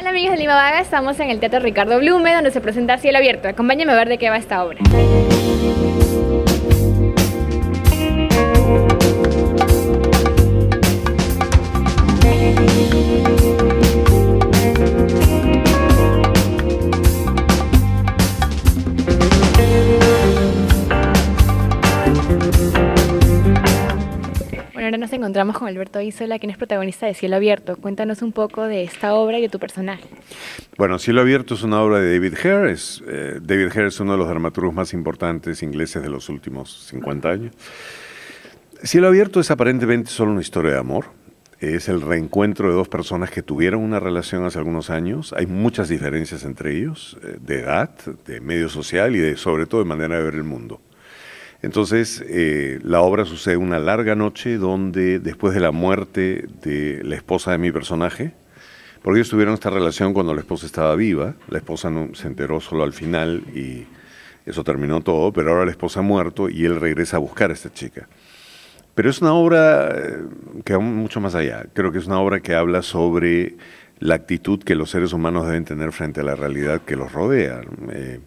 Hola amigos de Lima Vaga, estamos en el Teatro Ricardo Blume donde se presenta Cielo Abierto. Acompáñenme a ver de qué va esta obra. encontramos con Alberto Isola, quien es protagonista de Cielo Abierto. Cuéntanos un poco de esta obra y de tu personaje. Bueno, Cielo Abierto es una obra de David Harris. Eh, David Hare es uno de los dramaturgos más importantes ingleses de los últimos 50 años. Cielo Abierto es aparentemente solo una historia de amor. Es el reencuentro de dos personas que tuvieron una relación hace algunos años. Hay muchas diferencias entre ellos, eh, de edad, de medio social y de, sobre todo de manera de ver el mundo. Entonces, eh, la obra sucede una larga noche donde, después de la muerte de la esposa de mi personaje, porque ellos tuvieron esta relación cuando la esposa estaba viva, la esposa no, se enteró solo al final y eso terminó todo, pero ahora la esposa ha muerto y él regresa a buscar a esta chica. Pero es una obra eh, que va mucho más allá, creo que es una obra que habla sobre la actitud que los seres humanos deben tener frente a la realidad que los rodea. Eh,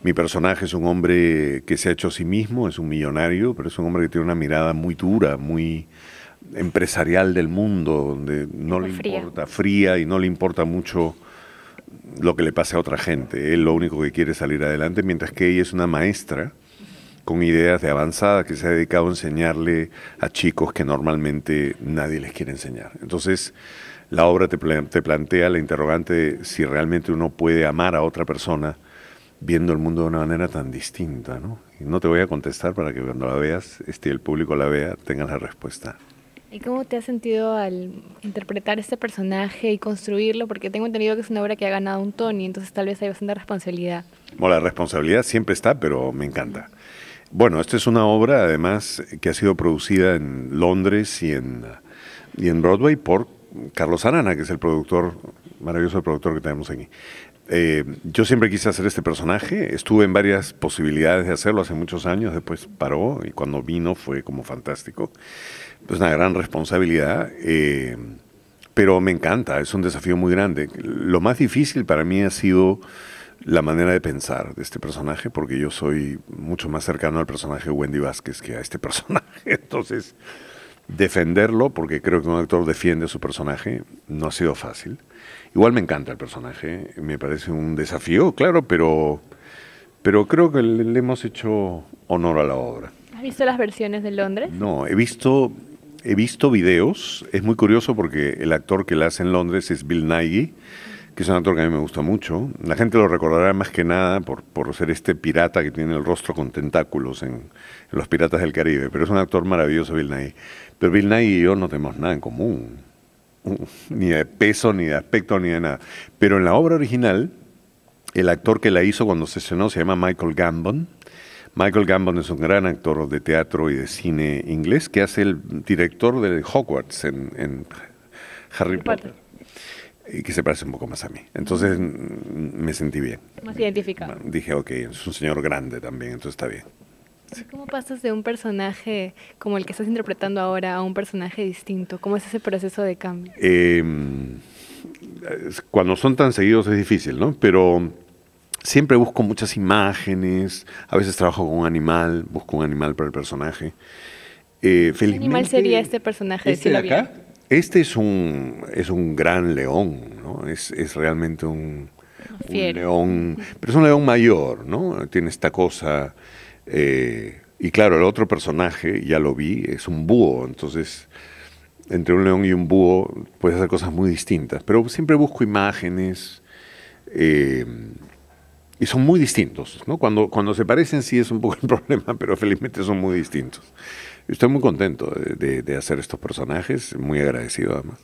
mi personaje es un hombre que se ha hecho a sí mismo, es un millonario, pero es un hombre que tiene una mirada muy dura, muy empresarial del mundo, donde no le importa, fría y no le importa mucho lo que le pase a otra gente. Él lo único que quiere es salir adelante, mientras que ella es una maestra con ideas de avanzada que se ha dedicado a enseñarle a chicos que normalmente nadie les quiere enseñar. Entonces, la obra te, te plantea la interrogante de si realmente uno puede amar a otra persona viendo el mundo de una manera tan distinta, ¿no? Y no te voy a contestar para que cuando la veas, este, el público la vea, tenga la respuesta. ¿Y cómo te has sentido al interpretar este personaje y construirlo? Porque tengo entendido que es una obra que ha ganado un Tony, entonces tal vez hay bastante responsabilidad. Bueno, la responsabilidad siempre está, pero me encanta. Bueno, esta es una obra además que ha sido producida en Londres y en, y en Broadway por Carlos Arana, que es el productor, maravilloso productor que tenemos aquí. Eh, yo siempre quise hacer este personaje, estuve en varias posibilidades de hacerlo hace muchos años, después paró y cuando vino fue como fantástico. Es una gran responsabilidad, eh, pero me encanta, es un desafío muy grande. Lo más difícil para mí ha sido la manera de pensar de este personaje, porque yo soy mucho más cercano al personaje de Wendy Vázquez que a este personaje, entonces defenderlo, porque creo que un actor defiende su personaje, no ha sido fácil. Igual me encanta el personaje, me parece un desafío, claro, pero, pero creo que le, hemos hecho honor a la obra. ¿Has visto las versiones de Londres? No, he visto, he visto videos. Es muy curioso porque el actor que la hace en Londres es Bill Nighy que es un actor que a mí me gusta mucho. La gente lo recordará más que nada por, por ser este pirata que tiene el rostro con tentáculos en, Los Piratas del Caribe, pero es un actor maravilloso, Bill Nye. Pero Bill Nye y yo no tenemos nada en común, ni de peso, ni de aspecto, ni de nada. Pero en la obra original, el actor que la hizo cuando se estrenó se llama Michael Gambon. Michael Gambon es un gran actor de teatro y de cine inglés que hace el director de Hogwarts en Harry Potter y que se parece un poco más a mí. Entonces me sentí bien. Más identificado. Dije, ok, es un señor grande también, entonces está bien. ¿Cómo pasas de un personaje como el que estás interpretando ahora a un personaje distinto? ¿Cómo es ese proceso de cambio? Em, cuando son tan seguidos es difícil, ¿no? Pero siempre busco muchas imágenes, a veces trabajo con un animal, busco un animal para el personaje. Eh, ¿Qué animal sería este personaje? ¿Este de acá? Este es un, es un gran león, ¿no? es, realmente un, león, pero es un león mayor, ¿no? Tiene esta cosa. Eh, y claro, el otro personaje, ya lo vi, es un búho, entonces entre un león y un búho puedes hacer cosas muy distintas, pero siempre busco imágenes. Eh, y son muy distintos, Cuando, cuando se parecen sí es un poco el problema, pero felizmente son muy distintos. Estoy muy contento de, hacer estos personajes, muy agradecido además.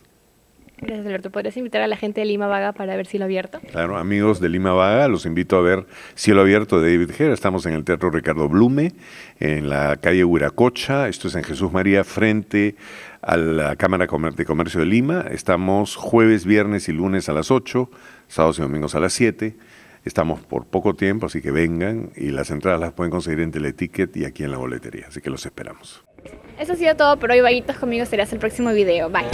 Gracias, Alberto. ¿Podrías invitar a la gente de Lima Vaga para ver Cielo Abierto? Claro, amigos de Lima Vaga, los invito a ver Cielo Abierto de David Gera. Estamos en el Teatro Ricardo Blume, en la calle Huiracocha. Esto es en Jesús María, frente a la Cámara de Comercio de Lima. Estamos jueves, viernes y lunes a las 8, sábados y domingos a las 7. Estamos por poco tiempo, así que vengan y las entradas las pueden conseguir en Teleticket y aquí en la boletería, así que los esperamos. Eso ha sido todo por hoy, vaguitos conmigo serás el próximo video. Bye.